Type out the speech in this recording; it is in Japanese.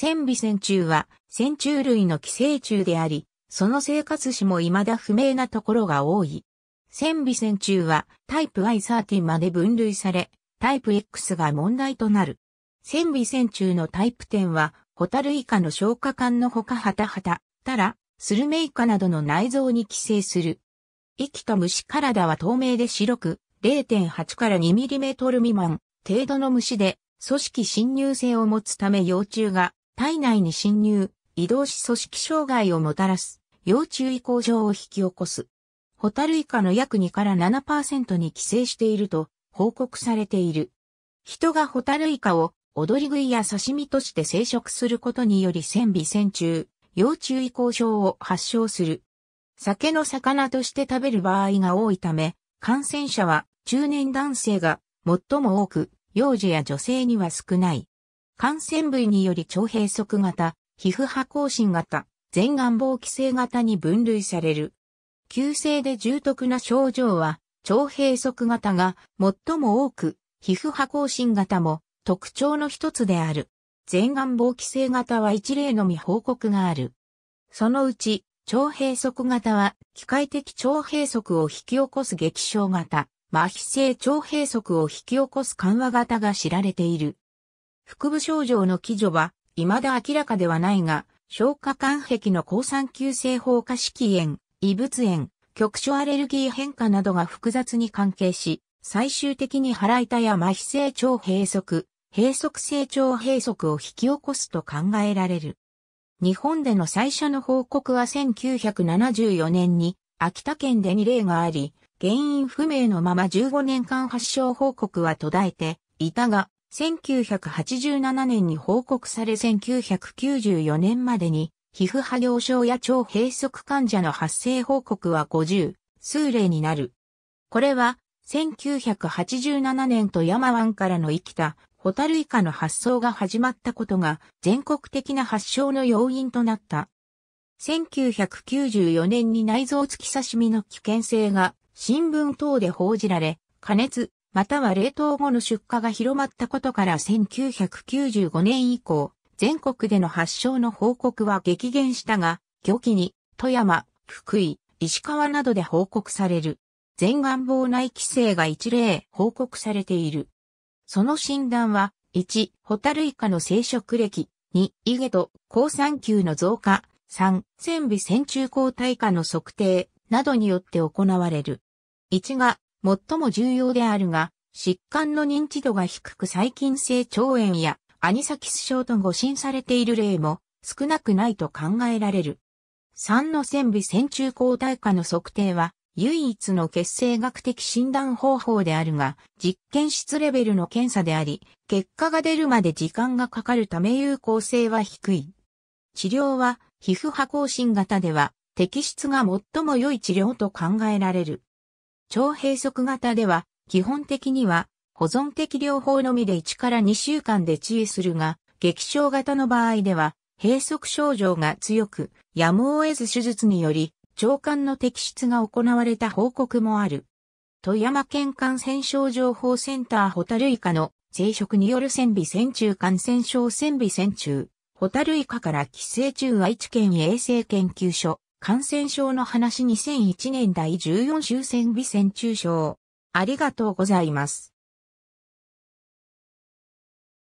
線微線虫は、線虫類の寄生虫であり、その生活史も未だ不明なところが多い。線微線虫は、タイプ I13 まで分類され、タイプ X が問題となる。線微線虫のタイプ10は、ホタルイカの消化管のほかハタハタ、タラ、スルメイカなどの内臓に寄生する。息と虫体は透明で白く、0.8から 2mm 未満程度の虫で、組織侵入性を持つため幼虫が体内に侵入、移動し組織障害をもたらす、要注意向上を引き起こす。ホタルイカの約2から7%に寄生していると報告されている。人がホタルイカを踊り食いや刺身として生殖することにより線尾線虫、要注意向上を発症する。酒の魚として食べる場合が多いため、感染者は中年男性が最も多く、幼児や女性には少ない。感染部位により腸閉塞型、皮膚破口疹型、全願望規制型に分類される。急性で重篤な症状は、腸閉塞型が最も多く、皮膚破口疹型も特徴の一つである。全願望規制型は一例のみ報告がある。そのうち、腸閉塞型は、機械的腸閉塞を引き起こす激症型、麻痺性腸閉塞を引き起こす緩和型が知られている。腹部症状の基準は、未だ明らかではないが、消化管壁の抗酸球性放火式炎、異物炎、局所アレルギー変化などが複雑に関係し、最終的に腹痛や麻痺性腸閉塞、閉塞性腸閉塞を引き起こすと考えられる。日本での最初の報告は1974年に秋田県で2例があり、原因不明のまま15年間発症報告は途絶えていたが、1987年に報告され1994年までに、皮膚波行症や腸閉塞患者の発生報告は50数例になる。これは、1987年と山湾からの生きたホタルイカの発送が始まったことが全国的な発症の要因となった。1994年に内臓付き刺身の危険性が新聞等で報じられ、加熱、または冷凍後の出荷が広まったことから1995年以降、全国での発症の報告は激減したが、漁期に富山、福井、石川などで報告される。全願望内規制が一例報告されている。その診断は、1、ホタルイカの生殖歴、2、イゲと高酸球の増加、3、線尾線虫抗体化の測定などによって行われる。1が最も重要であるが、疾患の認知度が低く細菌性腸炎やアニサキス症と誤診されている例も少なくないと考えられる。3の線微線中抗体化の測定は唯一の血清学的診断方法であるが、実験室レベルの検査であり、結果が出るまで時間がかかるため有効性は低い。治療は、皮膚波更新型では、適質が最も良い治療と考えられる。超閉塞型では、基本的には、保存的療法のみで1から2週間で治癒するが、激症型の場合では、閉塞症状が強く、やむを得ず手術により、腸管の摘出が行われた報告もある。富山県感染症情報センターホタルイカの生殖による線尾線虫感染症線尾線虫。ホタルイカから寄生虫愛知県衛生研究所。感染症の話2001年第14週戦微戦中症。ありがとうございます。